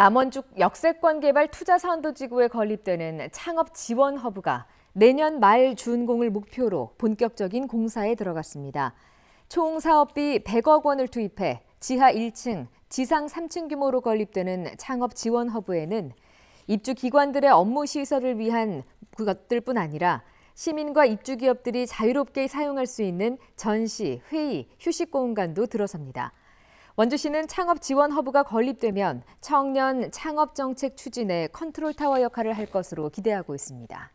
남원죽 역세권 개발 투자 사 선도지구에 건립되는 창업 지원 허브가 내년 말 준공을 목표로 본격적인 공사에 들어갔습니다. 총 사업비 100억 원을 투입해 지하 1층, 지상 3층 규모로 건립되는 창업 지원 허브에는 입주 기관들의 업무 시설을 위한 그것들뿐 아니라 시민과 입주 기업들이 자유롭게 사용할 수 있는 전시, 회의, 휴식 공간도 들어섭니다. 원주시는 창업 지원 허브가 건립되면 청년 창업 정책 추진에 컨트롤 타워 역할을 할 것으로 기대하고 있습니다.